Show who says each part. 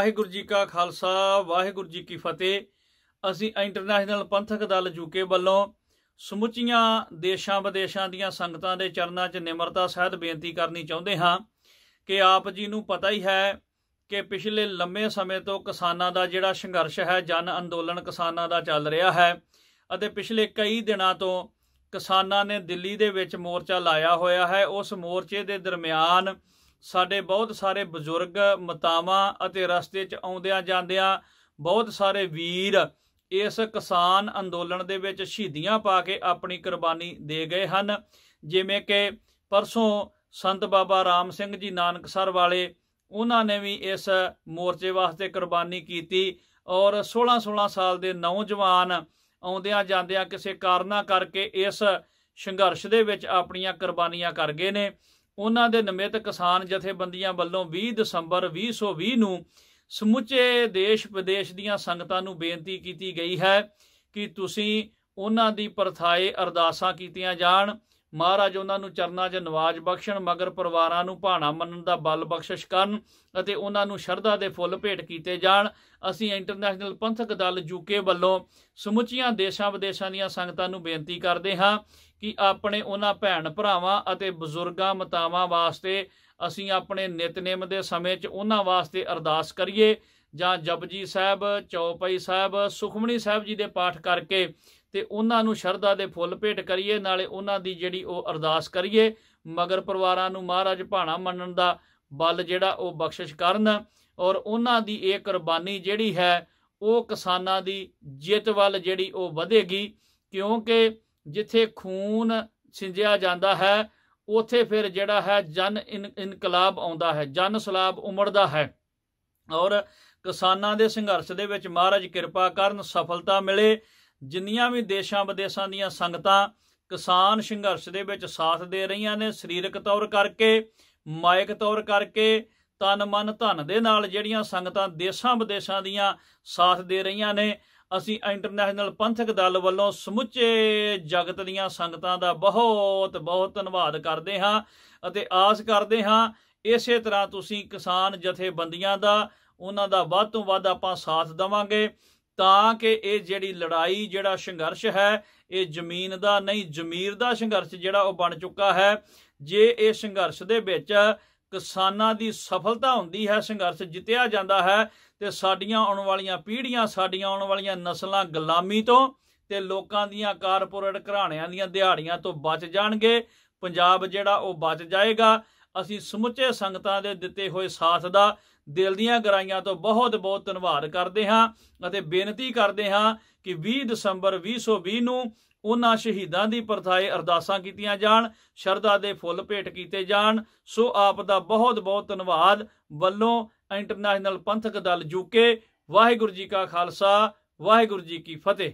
Speaker 1: ਵਾਹਿਗੁਰੂ ਜੀ ਕਾ ਖਾਲਸਾ ਵਾਹਿਗੁਰੂ ਜੀ ਕੀ ਫਤਿਹ ਅਸੀਂ ਇੰਟਰਨੈਸ਼ਨਲ ਪੰਥਕ ਦਲ ਜੂਕੇ ਵੱਲੋਂ ਸਮੁੱਚੀਆਂ ਦੇਸ਼ਾਂ ਵਿਦੇਸ਼ਾਂ ਦੀਆਂ ਸੰਗਤਾਂ ਦੇ ਚਰਨਾਂ 'ਚ ਨਿਮਰਤਾ ਸਹਿਤ ਬੇਨਤੀ ਕਰਨੀ ਚਾਹੁੰਦੇ ਹਾਂ ਕਿ ਆਪ ਜੀ ਨੂੰ ਪਤਾ ਹੀ ਹੈ ਕਿ ਪਿਛਲੇ ਲੰਮੇ ਸਮੇਂ ਤੋਂ ਕਿਸਾਨਾਂ ਦਾ ਜਿਹੜਾ ਸੰਘਰਸ਼ ਹੈ ਜਨ ਅੰਦੋਲਨ ਕਿਸਾਨਾਂ ਦਾ ਚੱਲ ਰਿਹਾ ਹੈ ਅਤੇ ਪਿਛਲੇ ਕਈ ਦਿਨਾਂ ਤੋਂ ਕਿਸਾਨਾਂ ਨੇ ਦਿੱਲੀ ਦੇ ਵਿੱਚ ਮੋਰਚਾ ਲਾਇਆ ਹੋਇਆ ਹੈ ਉਸ ਮੋਰਚੇ ਦੇ ਦਰਮਿਆਨ ਸਾਡੇ ਬਹੁਤ ਸਾਰੇ ਬਜ਼ੁਰਗ ਮਤਾਵਾਂ ਅਤੇ ਰਸਤੇ 'ਚ ਆਉਂਦਿਆਂ ਜਾਂਦਿਆਂ ਬਹੁਤ ਸਾਰੇ ਵੀਰ ਇਸ ਕਿਸਾਨ ਅੰਦੋਲਨ ਦੇ ਵਿੱਚ ਸ਼ਹੀਦੀਆਂ ਪਾ ਕੇ ਆਪਣੀ ਕੁਰਬਾਨੀ ਦੇ ਗਏ ਹਨ ਜਿਵੇਂ ਕਿ ਪਰਸੋਂ ਸੰਤ ਬਾਬਾ ਰਾਮ ਸਿੰਘ ਜੀ ਨਾਨਕਸਰ ਵਾਲੇ ਉਹਨਾਂ ਨੇ ਵੀ ਇਸ ਮੋਰਚੇ ਵਾਸਤੇ ਕੁਰਬਾਨੀ ਕੀਤੀ ਔਰ 16 16 ਸਾਲ ਦੇ ਨੌਜਵਾਨ ਆਉਂਦਿਆਂ ਜਾਂਦਿਆਂ ਕਿਸੇ ਕਾਰਨਾ ਕਰਕੇ ਇਸ ਸੰਘਰਸ਼ ਦੇ ਵਿੱਚ ਆਪਣੀਆਂ ਕੁਰਬਾਨੀਆਂ ਕਰ ਗਏ ਨੇ ਉਹਨਾਂ ਦੇ ਨਿਮਿਤ ਕਿਸਾਨ ਜਥੇਬੰਦੀਆਂ ਵੱਲੋਂ 20 ਦਸੰਬਰ 2020 ਨੂੰ ਸਮੁੱਚੇ ਦੇਸ਼ ਵਿਦੇਸ਼ ਦੀਆਂ ਸੰਗਤਾਂ ਨੂੰ ਬੇਨਤੀ ਕੀਤੀ ਗਈ ਹੈ ਕਿ ਤੁਸੀਂ ਉਹਨਾਂ ਦੀ ਪਰਥਾਏ ਅਰਦਾਸਾਂ ਕੀਤੀਆਂ ਜਾਣ ਮਹਾਰਾਜ ਉਹਨਾਂ ਨੂੰ ਚਰਨਾ 'ਚ ਨਵਾਜ ਬਖਸ਼ਣ ਮਗਰ ਪਰਿਵਾਰਾਂ ਨੂੰ ਭਾਣਾ ਮੰਨਣ ਦਾ ਬਲ ਬਖਸ਼ਿਸ਼ ਕਰਨ ਅਤੇ ਉਹਨਾਂ ਨੂੰ ਸ਼ਰਧਾ ਦੇ ਫੁੱਲ ਭੇਟ ਕੀਤੇ ਜਾਣ ਅਸੀਂ ਇੰਟਰਨੈਸ਼ਨਲ ਪੰਥਕ ਦਲ ਯੂਕੇ ਵੱਲੋਂ ਸਮੁੱਚੀਆਂ ਦੇਸ਼ਾਂ ਵਿਦੇਸ਼ਾਂ ਦੀਆਂ ਸੰਗਤਾਂ ਨੂੰ ਬੇਨਤੀ ਕਰਦੇ ਹਾਂ ਕਿ ਆਪਣੇ ਉਹਨਾਂ ਭੈਣ ਭਰਾਵਾਂ ਅਤੇ ਬਜ਼ੁਰਗਾਂ ਮਤਾਵਾਂ ਵਾਸਤੇ ਅਸੀਂ ਆਪਣੇ ਨਿਤਨੇਮ ਦੇ ਸਮੇਂ 'ਚ ਉਹਨਾਂ ਵਾਸਤੇ ਅਰਦਾਸ ਕਰੀਏ ਜਾਂ ਜਪਜੀ ਸਾਹਿਬ ਚੌਪਈ ਸਾਹਿਬ ਸੁਖਮਣੀ ਸਾਹਿਬ ਜੀ ਦੇ ਪਾਠ ਕਰਕੇ ਤੇ ਉਹਨਾਂ ਨੂੰ ਸ਼ਰਧਾ ਦੇ ਫੁੱਲ ਭੇਟ ਕਰੀਏ ਨਾਲੇ ਉਹਨਾਂ ਦੀ ਜਿਹੜੀ ਉਹ ਅਰਦਾਸ ਕਰੀਏ ਮਗਰ ਪਰਿਵਾਰਾਂ ਨੂੰ ਮਹਾਰਾਜ ਭਾਣਾ ਮੰਨਣ ਦਾ ਬਲ ਜਿਹੜਾ ਉਹ ਬਖਸ਼ਿਸ਼ ਕਰਨ ਔਰ ਉਹਨਾਂ ਦੀ ਇਹ ਕੁਰਬਾਨੀ ਜਿਹੜੀ ਹੈ ਉਹ ਕਿਸਾਨਾਂ ਦੀ ਜਿੱਤ ਵੱਲ ਜਿਹੜੀ ਉਹ ਵਧੇਗੀ ਕਿਉਂਕਿ ਜਿੱਥੇ ਖੂਨ ਸਿੰਜਿਆ ਜਾਂਦਾ ਹੈ ਉਥੇ ਫਿਰ ਜਿਹੜਾ ਹੈ ਜਨ ਇਨਕਲਾਬ ਆਉਂਦਾ ਹੈ ਜਨ ਸਲਾਬ ਉਮੜਦਾ ਹੈ ਔਰ ਕਿਸਾਨਾਂ ਦੇ ਸੰਘਰਸ਼ ਦੇ ਵਿੱਚ ਮਹਾਰਾਜ ਕਿਰਪਾ ਕਰਨ ਸਫਲਤਾ ਮਿਲੇ ਜਿੰਨੀਆਂ ਵੀ ਦੇਸ਼ਾਂ ਵਿਦੇਸ਼ਾਂ ਦੀਆਂ ਸੰਗਤਾਂ ਕਿਸਾਨ ਸੰਘਰਸ਼ ਦੇ ਵਿੱਚ ਸਾਥ ਦੇ ਰਹੀਆਂ ਨੇ ਸਰੀਰਕ ਤੌਰ ਕਰਕੇ ਮਾਇਕ ਤੌਰ ਕਰਕੇ ਤਨ ਮਨ ਧਨ ਦੇ ਨਾਲ ਜਿਹੜੀਆਂ ਸੰਗਤਾਂ ਦੇਸ਼ਾਂ ਵਿਦੇਸ਼ਾਂ ਦੀਆਂ ਸਾਥ ਦੇ ਰਹੀਆਂ ਨੇ ਅਸੀਂ ਇੰਟਰਨੈਸ਼ਨਲ ਪੰਥਕ ਦਲ ਵੱਲੋਂ ਸਮੁੱਚੇ ਜਗਤ ਦੀਆਂ ਸੰਗਤਾਂ ਦਾ ਬਹੁਤ ਬਹੁਤ ਧੰਨਵਾਦ ਕਰਦੇ ਹਾਂ ਅਤੇ ਆਸ ਕਰਦੇ ਹਾਂ ਇਸੇ ਤਰ੍ਹਾਂ ਤੁਸੀਂ ਕਿਸਾਨ ਜਥੇਬੰਦੀਆਂ ਦਾ ਉਹਨਾਂ ਦਾ ਵੱਧ ਤੋਂ ਵੱਧ ਆਪਾਂ ਸਾਥ ਦਵਾਂਗੇ ਤਾਂ ਕਿ ਇਹ ਜਿਹੜੀ ਲੜਾਈ ਜਿਹੜਾ ਸੰਘਰਸ਼ ਹੈ ਇਹ ਜ਼ਮੀਨ ਦਾ ਨਹੀਂ ਜ਼ਮੀਰ ਦਾ ਸੰਘਰਸ਼ ਜਿਹੜਾ ਉਹ ਬਣ ਚੁੱਕਾ ਹੈ ਜੇ ਇਹ ਸੰਘਰਸ਼ ਦੇ ਵਿੱਚ ਕਿਸਾਨਾਂ ਦੀ ਸਫਲਤਾ ਹੁੰਦੀ ਹੈ ਸੰਘਰਸ਼ ਜਿੱਤਿਆ ਜਾਂਦਾ ਹੈ ਤੇ ਸਾਡੀਆਂ ਆਉਣ ਵਾਲੀਆਂ ਪੀੜ੍ਹੀਆਂ ਸਾਡੀਆਂ ਆਉਣ ਵਾਲੀਆਂ ਨਸਲਾਂ ਗੁਲਾਮੀ ਤੋਂ ਤੇ ਲੋਕਾਂ ਦੀਆਂ ਕਾਰਪੋਰੇਟ ਘਰਾਣਿਆਂ ਦੀਆਂ ਦਿਹਾੜੀਆਂ ਤੋਂ ਬਚ ਜਾਣਗੇ ਪੰਜਾਬ ਜਿਹੜਾ ਉਹ ਬਚ ਜਾਏਗਾ ਅਸੀਂ ਸਮੁੱਚੇ ਸੰਗਤਾਂ ਦੇ ਦਿੱਤੇ ਹੋਏ ਸਾਥ ਦਾ ਦਿਲ ਦੀਆਂ ਗਰਾਈਆਂ ਤੋਂ ਬਹੁਤ-ਬਹੁਤ ਧੰਨਵਾਦ ਕਰਦੇ ਹਾਂ ਅਤੇ ਬੇਨਤੀ ਕਰਦੇ ਹਾਂ ਕਿ 20 ਦਸੰਬਰ 2020 ਨੂੰ ਉਹਨਾਂ ਸ਼ਹੀਦਾਂ ਦੀ ਪਰਥਾਏ ਅਰਦਾਸਾਂ ਕੀਤੀਆਂ ਜਾਣ ਸ਼ਰਧਾ ਦੇ ਫੁੱਲ ਭੇਟ ਕੀਤੇ ਜਾਣ ਸੋ ਆਪ ਦਾ ਬਹੁਤ-ਬਹੁਤ ਧੰਨਵਾਦ ਵੱਲੋਂ ਇੰਟਰਨੈਸ਼ਨਲ ਪੰਥਕ ਦਲ ਯੂਕੇ ਵਾਹਿਗੁਰੂ ਜੀ ਕਾ ਖਾਲਸਾ ਵਾਹਿਗੁਰੂ ਜੀ ਕੀ ਫਤਿਹ